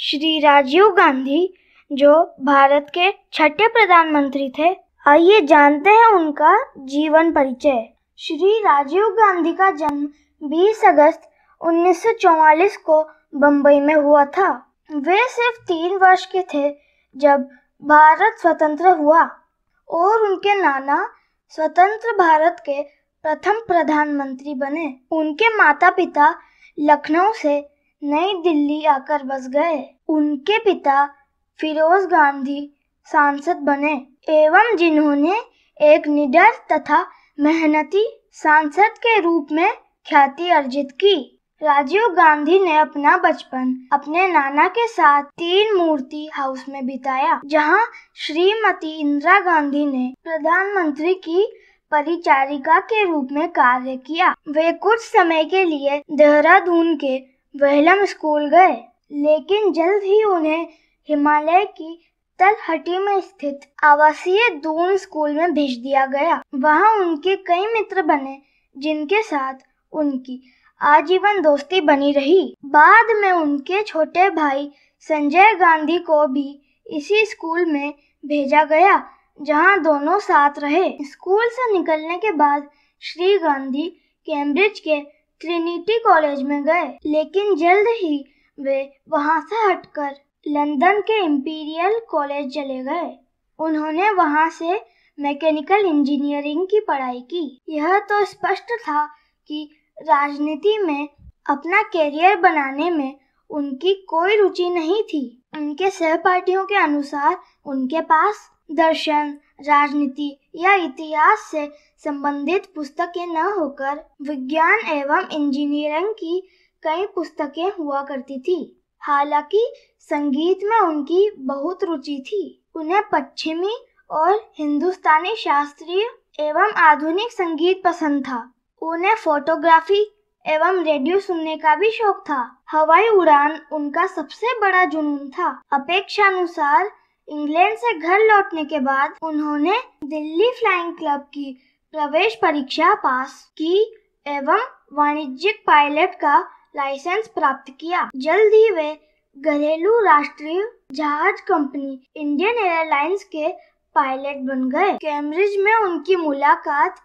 श्री राजीव गांधी जो भारत के छठे प्रधानमंत्री थे आइए जानते हैं उनका जीवन परिचय श्री राजीव गांधी का जन्म 20 अगस्त 1944 को बम्बई में हुआ था वे सिर्फ तीन वर्ष के थे जब भारत स्वतंत्र हुआ और उनके नाना स्वतंत्र भारत के प्रथम प्रधानमंत्री बने उनके माता पिता लखनऊ से नई दिल्ली आकर बस गए उनके पिता फिरोज गांधी सांसद बने एवं जिन्होंने एक निडर तथा मेहनती सांसद के रूप में ख्याति अर्जित की राजीव गांधी ने अपना बचपन अपने नाना के साथ तीन मूर्ति हाउस में बिताया जहां श्रीमती इंदिरा गांधी ने प्रधानमंत्री की परिचारिका के रूप में कार्य किया वे कुछ समय के लिए देहरादून के वहलम स्कूल गए लेकिन जल्द ही उन्हें हिमालय की तलहटी में स्थित आवासीय दून स्कूल में भेज दिया गया वहां उनके कई मित्र बने जिनके साथ उनकी आजीवन दोस्ती बनी रही बाद में उनके छोटे भाई संजय गांधी को भी इसी स्कूल में भेजा गया जहां दोनों साथ रहे स्कूल से निकलने के बाद श्री गांधी कैम्ब्रिज के ट्रिनिटी कॉलेज में गए लेकिन जल्द ही वे वहां से हटकर लंदन के इम्पीरियल कॉलेज चले गए उन्होंने वहां से मैकेनिकल इंजीनियरिंग की पढ़ाई की यह तो स्पष्ट था कि राजनीति में अपना करियर बनाने में उनकी कोई रुचि नहीं थी उनके सहपाठियों के अनुसार उनके पास दर्शन राजनीति या इतिहास से संबंधित पुस्तकें न होकर विज्ञान एवं इंजीनियरिंग की कई पुस्तकें हुआ करती थी हालांकि संगीत में उनकी बहुत रुचि थी उन्हें पश्चिमी और हिंदुस्तानी शास्त्रीय एवं आधुनिक संगीत पसंद था उन्हें फोटोग्राफी एवं रेडियो सुनने का भी शौक था हवाई उड़ान उनका सबसे बड़ा जुनून था अपेक्षानुसार इंग्लैंड से घर लौटने के बाद उन्होंने दिल्ली फ्लाइंग क्लब की प्रवेश परीक्षा पास की एवं वाणिज्यिक पायलट का लाइसेंस प्राप्त किया जल्द ही वे घरेलू राष्ट्रीय जहाज कंपनी इंडियन एयरलाइंस के पायलट बन गए कैम्ब्रिज में उनकी मुलाकात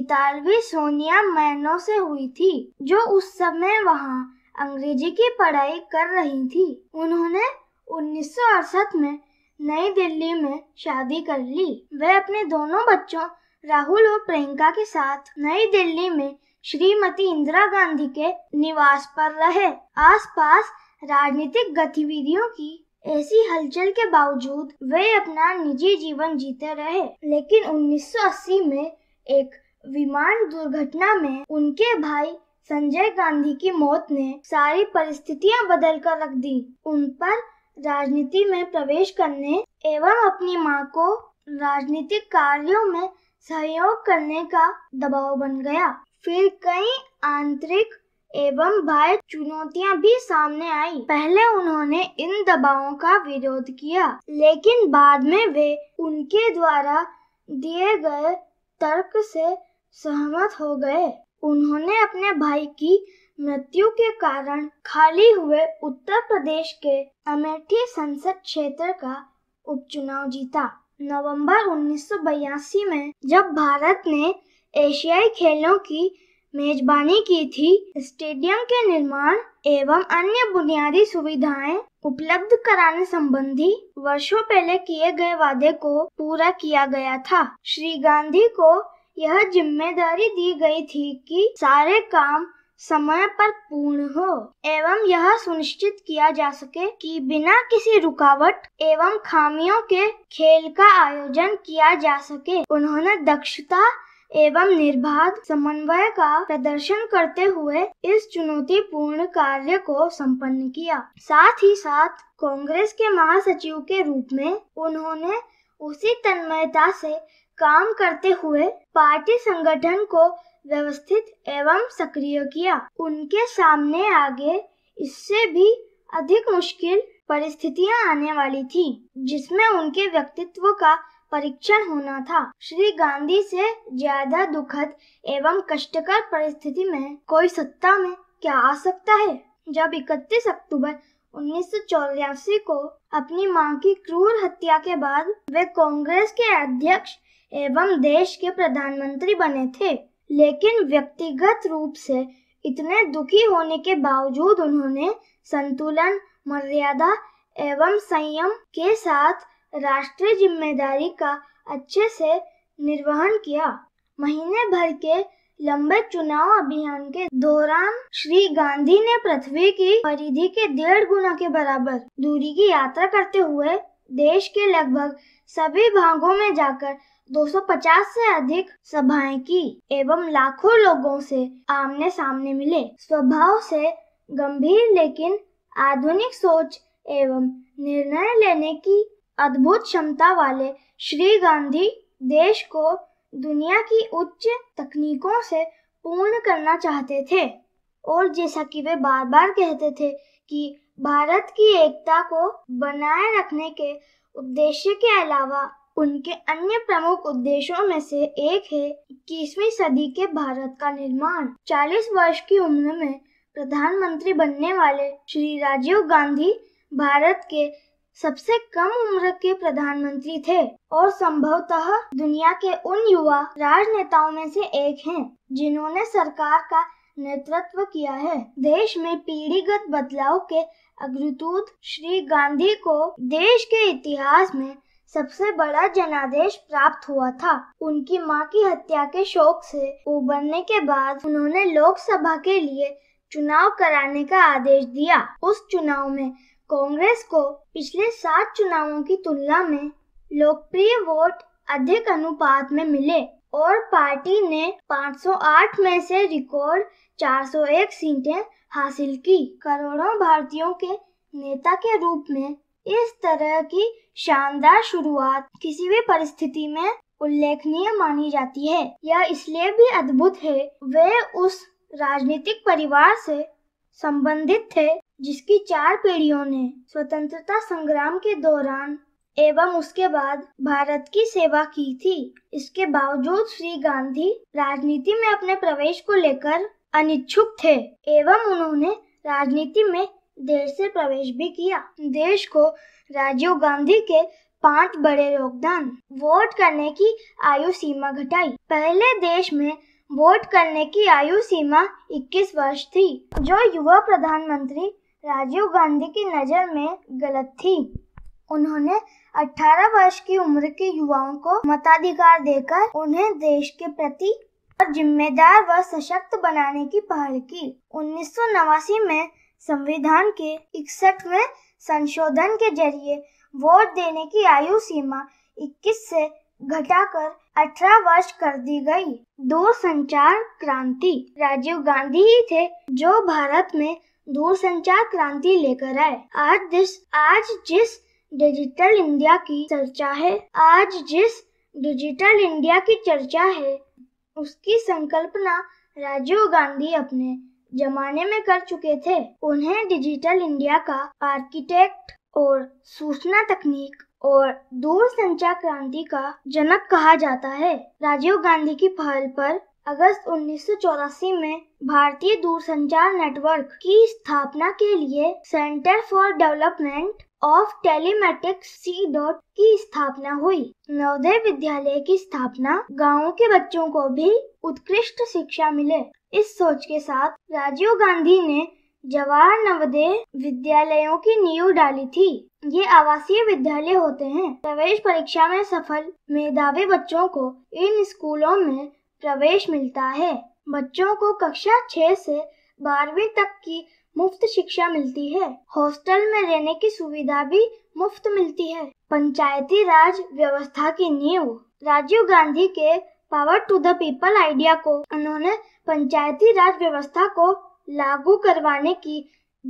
इतालवी सोनिया मैनो से हुई थी जो उस समय वहां अंग्रेजी की पढ़ाई कर रही थी उन्होंने उन्नीस में नई दिल्ली में शादी कर ली वह अपने दोनों बच्चों राहुल और प्रियंका के साथ नई दिल्ली में श्रीमती इंदिरा गांधी के निवास पर रहे आसपास राजनीतिक गतिविधियों की ऐसी हलचल के बावजूद वे अपना निजी जीवन जीते रहे लेकिन 1980 में एक विमान दुर्घटना में उनके भाई संजय गांधी की मौत ने सारी परिस्थितियां बदल कर रख दी उन पर राजनीति में प्रवेश करने एवं अपनी मां को राजनीतिक कार्यों में सहयोग करने का दबाव बन गया फिर कई आंतरिक एवं बाह्य चुनौतियां भी सामने आई पहले उन्होंने इन दबावों का विरोध किया लेकिन बाद में वे उनके द्वारा दिए गए तर्क से सहमत हो गए उन्होंने अपने भाई की मृत्यु के कारण खाली हुए उत्तर प्रदेश के अमेठी संसद क्षेत्र का उपचुनाव जीता नवंबर 1982 में जब भारत ने एशियाई खेलों की मेजबानी की थी स्टेडियम के निर्माण एवं अन्य बुनियादी सुविधाएं उपलब्ध कराने संबंधी वर्षों पहले किए गए वादे को पूरा किया गया था श्री गांधी को यह जिम्मेदारी दी गई थी कि सारे काम समय पर पूर्ण हो एवं यह सुनिश्चित किया जा सके कि बिना किसी रुकावट एवं खामियों के खेल का आयोजन किया जा सके उन्होंने दक्षता एवं निर्बाध समन्वय का प्रदर्शन करते हुए इस चुनौतीपूर्ण कार्य को संपन्न किया साथ ही साथ कांग्रेस के महासचिव के रूप में उन्होंने उसी तन्मयता से काम करते हुए पार्टी संगठन को व्यवस्थित एवं सक्रिय किया उनके सामने आगे इससे भी अधिक मुश्किल परिस्थितियां आने वाली थी जिसमें उनके व्यक्तित्व का परीक्षण होना था श्री गांधी से ज्यादा दुखद एवं कष्टकर परिस्थिति में कोई सत्ता में क्या आ सकता है जब 31 अक्टूबर उन्नीस को अपनी मां की क्रूर हत्या के बाद वे कांग्रेस के अध्यक्ष एवं देश के प्रधानमंत्री बने थे लेकिन व्यक्तिगत रूप से इतने दुखी होने के बावजूद उन्होंने संतुलन मर्यादा एवं संयम के साथ राष्ट्रीय जिम्मेदारी का अच्छे से निर्वहन किया महीने भर के लंबे चुनाव अभियान के दौरान श्री गांधी ने पृथ्वी की परिधि के डेढ़ गुना के बराबर दूरी की यात्रा करते हुए देश के लगभग सभी भागों में जाकर 250 से अधिक सभाएं की एवं लाखों लोगों से आमने सामने मिले स्वभाव से गंभीर लेकिन आधुनिक सोच एवं निर्णय लेने की अद्भुत क्षमता वाले श्री गांधी देश को दुनिया की उच्च तकनीकों से पूर्ण करना चाहते थे और जैसा कि वे बार बार कहते थे कि भारत की एकता को बनाए रखने के उद्देश्य के अलावा उनके अन्य प्रमुख उद्देश्यों में से एक है इक्कीसवीं सदी के भारत का निर्माण 40 वर्ष की उम्र में प्रधानमंत्री बनने वाले श्री राजीव गांधी भारत के सबसे कम उम्र के प्रधानमंत्री थे और संभवतः दुनिया के उन युवा राजनेताओं में से एक हैं जिन्होंने सरकार का नेतृत्व किया है देश में पीढ़ीगत बदलाव के अग्रदूत श्री गांधी को देश के इतिहास में सबसे बड़ा जनादेश प्राप्त हुआ था उनकी मां की हत्या के शोक से उबरने के बाद उन्होंने लोकसभा के लिए चुनाव कराने का आदेश दिया उस चुनाव में कांग्रेस को पिछले सात चुनावों की तुलना में लोकप्रिय वोट अधिक अनुपात में मिले और पार्टी ने 508 में से रिकॉर्ड 401 सीटें हासिल की करोड़ों भारतीयों के नेता के रूप में इस तरह की शानदार शुरुआत किसी भी परिस्थिति में उल्लेखनीय मानी जाती है यह इसलिए भी अद्भुत है वे उस राजनीतिक परिवार से संबंधित थे जिसकी चार पीढ़ियों ने स्वतंत्रता संग्राम के दौरान एवं उसके बाद भारत की सेवा की थी इसके बावजूद श्री गांधी राजनीति में अपने प्रवेश को लेकर अनिच्छुक थे एवं उन्होंने राजनीति में देर से प्रवेश भी किया देश को राजीव गांधी के पांच बड़े योगदान वोट करने की आयु सीमा घटाई पहले देश में वोट करने की आयु सीमा 21 वर्ष थी जो युवा प्रधानमंत्री राजीव गांधी की नज़र में गलत थी उन्होंने 18 वर्ष की उम्र के युवाओं को मताधिकार देकर उन्हें देश के प्रति जिम्मेदार व सशक्त बनाने की पहल की उन्नीस में संविधान के इकसठवें संशोधन के जरिए वोट देने की आयु सीमा 21 से घटाकर 18 वर्ष कर दी गई। दूर संचार क्रांति राजीव गांधी ही थे जो भारत में दूर संचार क्रांति लेकर आए आज दिस आज जिस डिजिटल इंडिया की चर्चा है आज जिस डिजिटल इंडिया की चर्चा है उसकी संकल्पना राजीव गांधी अपने जमाने में कर चुके थे उन्हें डिजिटल इंडिया का आर्किटेक्ट और सूचना तकनीक और दूर संचार क्रांति का जनक कहा जाता है राजीव गांधी की पहल पर अगस्त उन्नीस में भारतीय दूरसंचार नेटवर्क की स्थापना के लिए centre for development of telematics C dot की स्थापना हुई नवोदय विद्यालय की स्थापना गांवों के बच्चों को भी उत्कृष्ट शिक्षा मिले इस सोच के साथ राजीव गांधी ने जवाहर नवोदय विद्यालयों की नींव डाली थी ये आवासीय विद्यालय होते हैं प्रवेश परीक्षा में सफल मेधावी बच्चों को इन स्कूलों में प्रवेश मिलता है बच्चों को कक्षा छह से बारहवीं तक की मुफ्त शिक्षा मिलती है हॉस्टल में रहने की सुविधा भी मुफ्त मिलती है पंचायती राज व्यवस्था की नींव राजीव गांधी के power to the people idea को उन्होंने पंचायती राज व्यवस्था को लागू करवाने की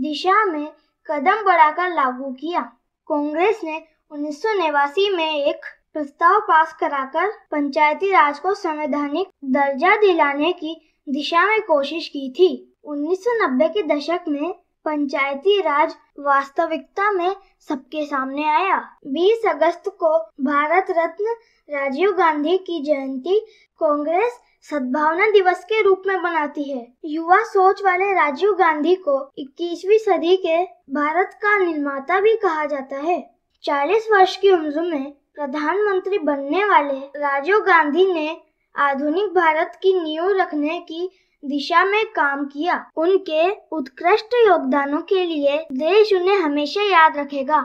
दिशा में कदम बढ़ाकर लागू किया कांग्रेस ने उन्नीस में एक प्रस्ताव पास कराकर पंचायती राज को संवैधानिक दर्जा दिलाने की दिशा में कोशिश की थी 1990 के दशक में पंचायती राज वास्तविकता में सबके सामने आया 20 अगस्त को भारत रत्न राजीव गांधी की जयंती कांग्रेस सद्भावना दिवस के रूप में मनाती है युवा सोच वाले राजीव गांधी को 21वीं सदी के भारत का निर्माता भी कहा जाता है 40 वर्ष की उम्र में प्रधानमंत्री बनने वाले राजीव गांधी ने आधुनिक भारत की नींव रखने की दिशा में काम किया उनके उत्कृष्ट योगदानों के लिए देश उन्हें हमेशा याद रखेगा